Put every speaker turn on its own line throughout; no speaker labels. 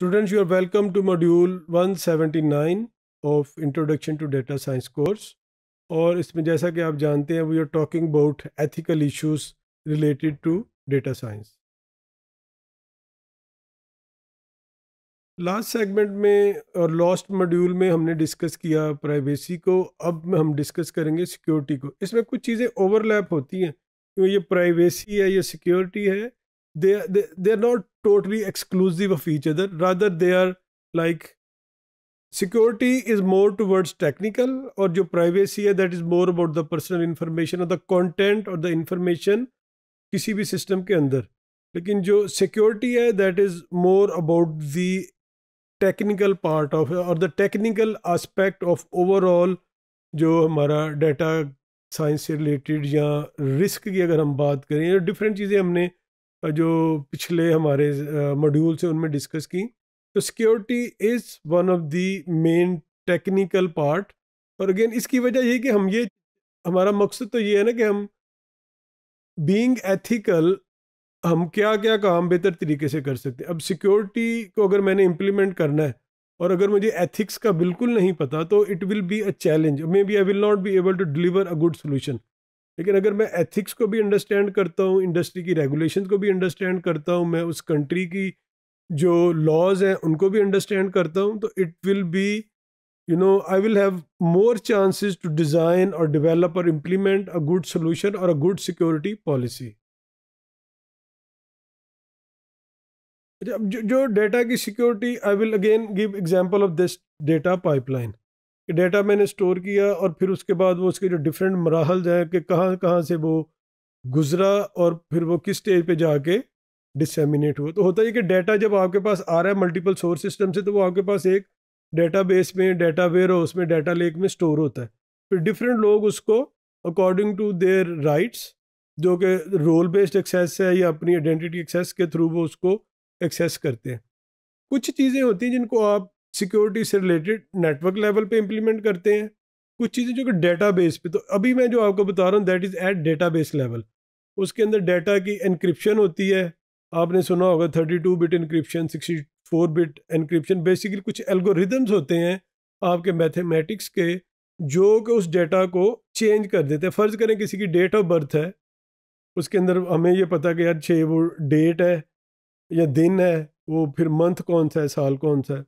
Students, you are welcome to module 179 of introduction to data science course और इसमें जैसा कि आप जानते हैं we are talking about ethical issues related to data science last segment में और लास्ट मॉड्यूल में हमने डिस्कस किया प्राइवेसी को अब हम डिस्कस करेंगे सिक्योरिटी को इसमें कुछ चीज़ें ओवरलैप होती हैं क्योंकि ये प्राइवेसी है ये सिक्योरिटी है they, they are not totally exclusive of each other rather they are like security is more towards technical or jo privacy hai that is more about the personal information or the content or the information kisi bhi system ke andar lekin jo security hai that is more about the technical part of or the technical aspect of overall jo hamara data science से related या risk की अगर हम बात करें या different चीज़ें हमने जो पिछले हमारे मॉड्यूल से उनमें डिस्कस की तो security is one of the main technical part और अगेन इसकी वजह ये कि हम ये हमारा मकसद तो ये है ना कि हम बीइंग एथिकल हम क्या क्या काम बेहतर तरीके से कर सकते हैं अब सिक्योरिटी को अगर मैंने इम्प्लीमेंट करना है और अगर मुझे एथिक्स का बिल्कुल नहीं पता तो it will be a challenge maybe I will not be able to deliver a good solution लेकिन अगर मैं एथिक्स को भी अंडरस्टैंड करता हूँ इंडस्ट्री की रेगुलेशन को भी अंडरस्टैंड करता हूँ मैं उस कंट्री की जो लॉज हैं उनको भी अंडरस्टैंड करता हूँ तो it will be you know I will have more chances to design और डेवलप और इम्प्लीमेंट अ गुड सोल्यूशन और अ गुड सिक्योरिटी पॉलिसी अच्छा जो डेटा की security I will again give example of this data pipeline कि data मैंने store किया और फिर उसके बाद वो उसके जो डिफरेंट मराहल हैं कि कहाँ कहाँ से वो गुज़रा और फिर वो किस स्टेज पे जाके डिसमिनेट हुआ तो होता है कि डेटा जब आपके पास आ रहा है मल्टीपल सोर्स सिस्टम से तो वो आपके पास एक डेटा बेस में डेटा वेयर हाउस में डेटा लेक में स्टोर होता है फिर डिफरेंट लोग उसको अकॉर्डिंग टू देयर राइट्स जो कि रोल बेस्ड एक्सेस है या अपनी आइडेंटिटी एक्सेस के थ्रू वो उसको एक्सेस करते हैं कुछ चीज़ें होती हैं जिनको आप सिक्योरिटी से रिलेटेड नेटवर्क लेवल पे इंप्लीमेंट करते हैं कुछ चीज़ें जो कि डेटा बेस पे तो अभी मैं जो आपको बता रहा हूँ that is at database level उसके अंदर डेटा की इनक्रिप्शन होती है आपने सुना होगा thirty two bit encryption sixty four bit encryption basically कुछ एल्गोरिदम्स होते हैं आपके मैथमेटिक्स के जो कि उस डेटा को चेंज कर देते हैं फ़र्ज़ करें किसी की डेट ऑफ बर्थ है उसके अंदर हमें ये पता कि यार छः वो डेट है या दिन है वो फिर मंथ कौन सा है साल कौन सा है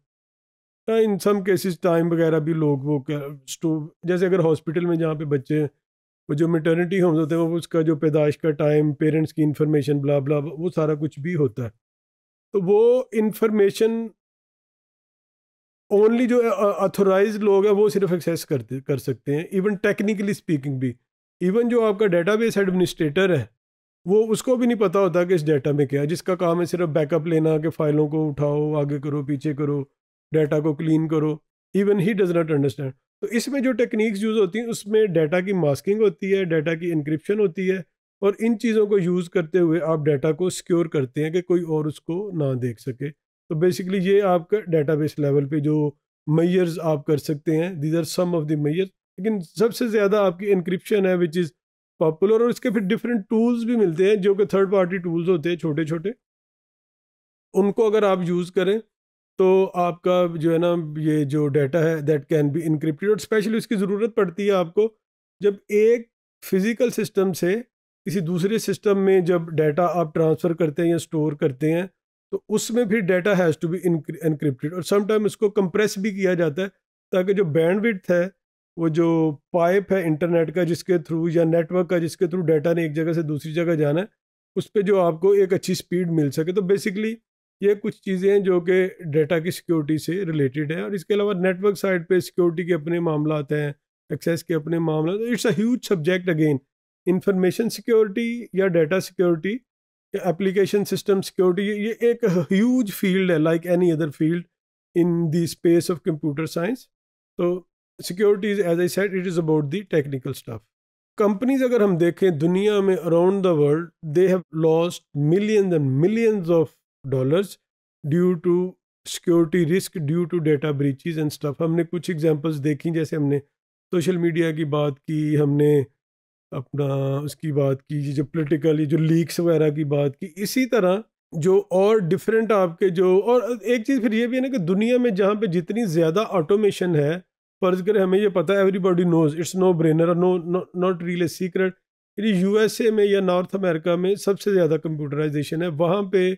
हाँ, इन सम केसेस टाइम वगैरह भी लोग वो स्टोव जैसे अगर हॉस्पिटल में जहाँ पे बच्चे वो जो मेटर्निटी होम्स होते हैं वो उसका जो पैदाइश का टाइम पेरेंट्स की इन्फॉर्मेशन ब्ला ब्ला वो सारा कुछ भी होता है तो वो इन्फॉर्मेशन ओनली जो अथोराइज लोग हैं वो सिर्फ एक्सेस करते कर सकते हैं इवन टेक्निकली स्पीकिंग भी इवन जो आपका डेटाबेस एडमिनिस्ट्रेटर है वो उसको भी नहीं पता होता कि इस डेटा में क्या है जिसका काम है सिर्फ बैकअप लेना कि फाइलों को उठाओ आगे करो पीछे करो डाटा को क्लीन करो even he does not understand तो इसमें जो टेक्निक्स यूज़ होती हैं उसमें डाटा की मास्किंग होती है डाटा की इंक्रिप्शन होती है और इन चीज़ों को यूज़ करते हुए आप डाटा को सिक्योर करते हैं कि कोई और उसको ना देख सके तो बेसिकली ये आपका डेटाबेस लेवल पे जो मैयर्स आप कर सकते हैं these are some of the measures लेकिन सबसे ज़्यादा आपकी इंक्रिप्शन है विच इज़ पॉपुलर और इसके फिर डिफरेंट टूल्स भी मिलते हैं जो कि थर्ड पार्टी टूल्स होते हैं छोटे छोटे उनको अगर आप यूज़ करें तो आपका जो है ना ये जो डाटा है दैट कैन बी इनक्रिप्टेड और स्पेशली उसकी ज़रूरत पड़ती है आपको जब एक फिज़िकल सिस्टम से किसी दूसरे सिस्टम में जब डाटा आप ट्रांसफ़र करते हैं या स्टोर करते हैं तो उसमें फिर data has to be encrypted और समटाइम उसको कंप्रेस भी किया जाता है ताकि जो बैंडविड्थ है वो जो पाइप है इंटरनेट का जिसके थ्रू या नेटवर्क का जिसके थ्रू डाटा ने एक जगह से दूसरी जगह जाना है उस पर जो आपको एक अच्छी स्पीड मिल सके तो बेसिकली ये कुछ चीज़ें हैं जो कि डेटा की सिक्योरिटी से रिलेटेड है और इसके अलावा नेटवर्क साइड पे सिक्योरिटी के अपने मामला हैं एक्सेस के अपने मामला तो it's a huge subject again information security या डेटा सिक्योरिटी या एप्लीकेशन सिस्टम सिक्योरिटी ये एक ह्यूज फील्ड है like any other field in the space of computer science तो security is as I said it is about the technical staff companies अगर हम देखें दुनिया में around the world they have lost millions and millions of dollars due to security risk due to data ब्रीचिज and stuff हमने कुछ examples देखी जैसे हमने सोशल मीडिया की बात की हमने अपना उसकी बात की जो पोलिटिकल जो लीक्स वगैरह की बात की इसी तरह जो और डिफरेंट आपके जो और एक चीज़ फिर ये भी है ना कि दुनिया में जहाँ पे जितनी ज़्यादा ऑटोमेशन है फ़र्ज़ करें हमें ये पता है everybody knows it's no brainer no not real a secret U S A में या नॉर्थ अमेरिका में सबसे ज़्यादा कंप्यूटराइजेशन है वहाँ पर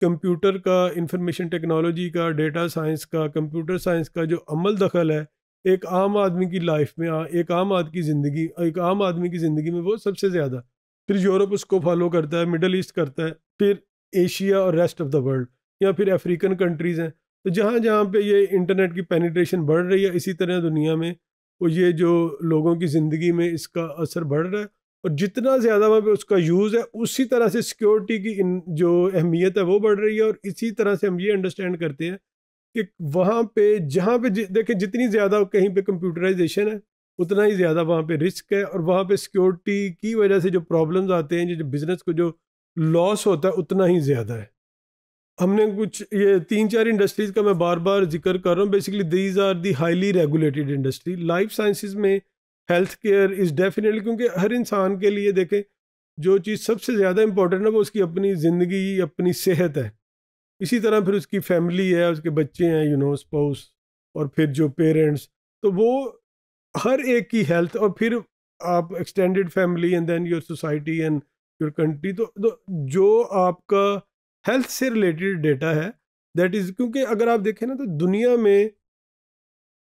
कंप्यूटर का इंफॉर्मेशन टेक्नोलॉजी का डेटा साइंस का कंप्यूटर साइंस का जो अमल दखल है एक आम आदमी की लाइफ में एक आम आदमी की ज़िंदगी एक आम आदमी की ज़िंदगी में वो सबसे ज़्यादा फिर यूरोप उसको फॉलो करता है मिडल ईस्ट करता है फिर एशिया और रेस्ट ऑफ द वर्ल्ड या फिर अफ्रीकन कंट्रीज़ हैं तो जहाँ जहाँ पे ये इंटरनेट की पेनिट्रेशन बढ़ रही है इसी तरह दुनिया में वो ये जो लोगों की ज़िंदगी में इसका असर बढ़ रहा है और जितना ज़्यादा वहाँ उसका यूज़ है उसी तरह से सिक्योरिटी की जो अहमियत है वो बढ़ रही है और इसी तरह से हम ये अंडरस्टैंड करते हैं कि वहाँ पे जहाँ पे देखें जितनी ज़्यादा कहीं पे कंप्यूटराइजेशन है उतना ही ज़्यादा वहाँ पे रिस्क है और वहाँ पे सिक्योरिटी की वजह से जो प्रॉब्लम्स आते हैं जो बिज़नेस को जो लॉस होता है उतना ही ज़्यादा है हमने कुछ ये तीन चार इंडस्ट्रीज़ का मैं बार बार जिक्र कर रहा हूँ basically these are the highly regulated industry life sciences में हेल्थ केयर इज़ डेफिनेटली क्योंकि हर इंसान के लिए देखें जो चीज़ सबसे ज़्यादा इम्पोर्टेंट है वो उसकी अपनी ज़िंदगी अपनी सेहत है इसी तरह फिर उसकी फैमिली है उसके बच्चे हैं यू नो स्पाउस और फिर जो पेरेंट्स तो वो हर एक की हेल्थ और फिर आप extended family and then your society and your country तो जो आपका हेल्थ से रिलेटेड डेटा है दैट इज़ क्योंकि अगर आप देखें ना तो दुनिया में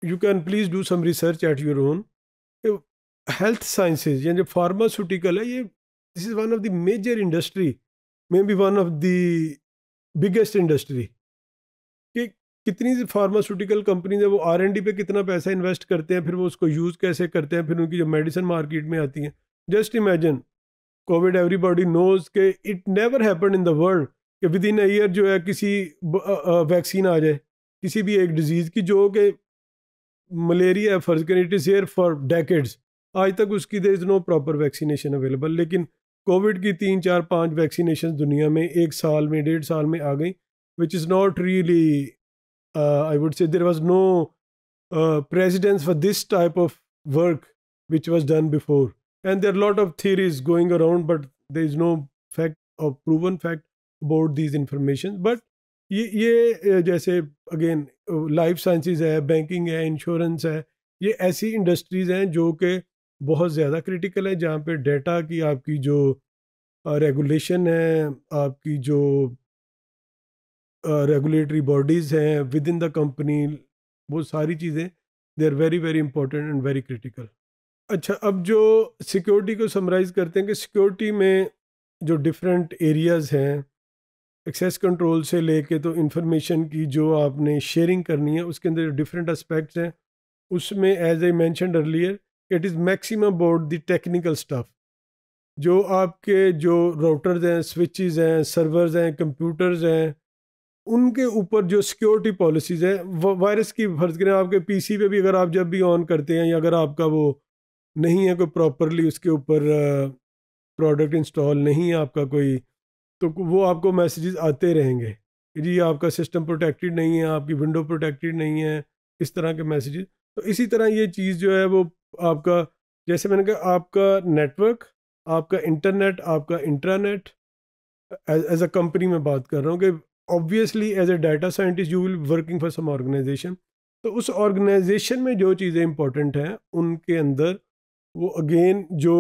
you can please do some research at your own health sciences यानी फार्मास्यूटिकल है ये this is one of the major industry maybe one of the biggest industry कि कितनी फार्मास्यूटिकल कंपनीज है वो आर एन डी पे कितना पैसा इन्वेस्ट करते हैं फिर वो उसको यूज़ कैसे करते हैं फिर उनकी जो मेडिसिन मार्केट में आती हैं just imagine covid everybody knows के it never happen in the world कि विद इन ईयर जो है किसी वैक्सीन आ जाए किसी भी एक डिजीज़ की जो कि मलेरिया फर्ज करें it is here for decades आज तक उसकी there is no proper vaccination available लेकिन कोविड की तीन चार पाँच वैक्सीनेशन दुनिया में एक साल में डेढ़ साल में आ गई which is not really I would say there was no precedence for this type of work which was done before and there lot of theories going around but there is no fact और proven fact about these information but ये ये uh, जैसे अगेन life sciences है banking है insurance है ये ऐसी इंडस्ट्रीज़ हैं जो कि बहुत ज़्यादा क्रिटिकल है जहाँ पे डेटा की आपकी जो रेगुलेशन है आपकी जो रेगुलेटरी बॉडीज़ हैं विद इन द कंपनी वो सारी चीज़ें they are very very important and very critical अच्छा अब जो सिक्योरिटी को समराइज़ करते हैं कि सिक्योरिटी में जो डिफरेंट एरियाज़ हैं एक्सेस कंट्रोल से लेके तो इन्फॉर्मेशन की जो आपने शेयरिंग करनी है उसके अंदर डिफरेंट एस्पेक्ट्स हैं उसमें as I mention earlier it is maxim about the technical stuff जो आपके जो राउटर्स हैं स्विचेस हैं सर्वर्स हैं कंप्यूटर्स हैं उनके ऊपर जो सिक्योरिटी पॉलिसीज़ हैं वायरस की फ़र्ज़ करें आपके पीसी पे भी अगर आप जब भी ऑन करते हैं या अगर आपका वो नहीं है कोई प्रॉपरली उसके ऊपर प्रोडक्ट इंस्टॉल नहीं है आपका कोई तो वो आपको मैसेजेस आते रहेंगे कि जी आपका सिस्टम प्रोटेक्टेड नहीं है आपकी विंडो प्रोटेक्टेड नहीं है इस तरह के मैसेज तो इसी तरह ये चीज़ जो है वो आपका जैसे मैंने कहा आपका नेटवर्क आपका इंटरनेट आपका इंटरनेट एज अ कंपनी में बात कर रहा हूँ कि obviously as a data scientist you will working for some organization तो उस ऑर्गेनाइजेशन में जो चीज़ें इंपॉर्टेंट हैं उनके अंदर वो अगेन जो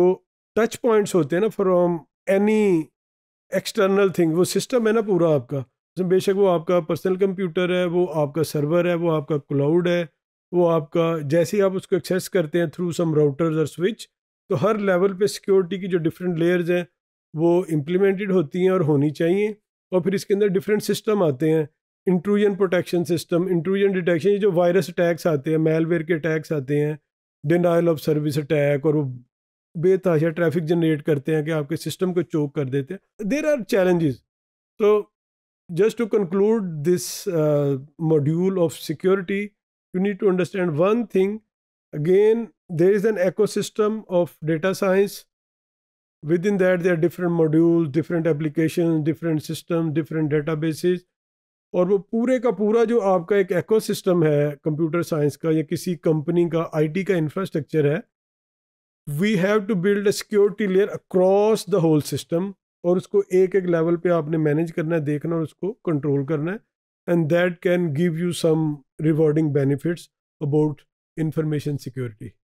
टच पॉइंट्स होते हैं ना फ्रॉम एनी एक्सटर्नल थिंग वो सिस्टम है ना पूरा आपका बेशक वो आपका पर्सनल कंप्यूटर है वो आपका सर्वर है वो आपका क्लाउड है वो आपका जैसे ही आप उसको एक्सेस करते हैं थ्रू सम राउटर्स और स्विच तो हर लेवल पे सिक्योरिटी की जो डिफरेंट लेयर्स हैं वो इम्प्लीमेंटेड होती हैं और होनी चाहिए और फिर इसके अंदर डिफरेंट सिस्टम आते हैं intrusion protection system intrusion detection ये जो वायरस अटैक्स आते हैं मेलवेयर के अटैक्स आते हैं डिनाइल ऑफ सर्विस अटैक और वो बेताशा ट्रैफिक जनरेट करते हैं कि आपके सिस्टम को चोक कर देते हैं देर आर चैलेंजेस तो just to conclude this module of security you need to understand one thing again there is an ecosystem of data science within that there are different modules different applications different system different databases और वो पूरे का पूरा जो आपका एक ecosystem है computer science का या किसी कंपनी का आईटी का इंफ्रास्ट्रक्चर है we have to build a security layer across the whole system और उसको एक एक लेवल पे आपने मैनेज करना है देखना और उसको कंट्रोल करना है and that can give you some rewarding benefits about information security.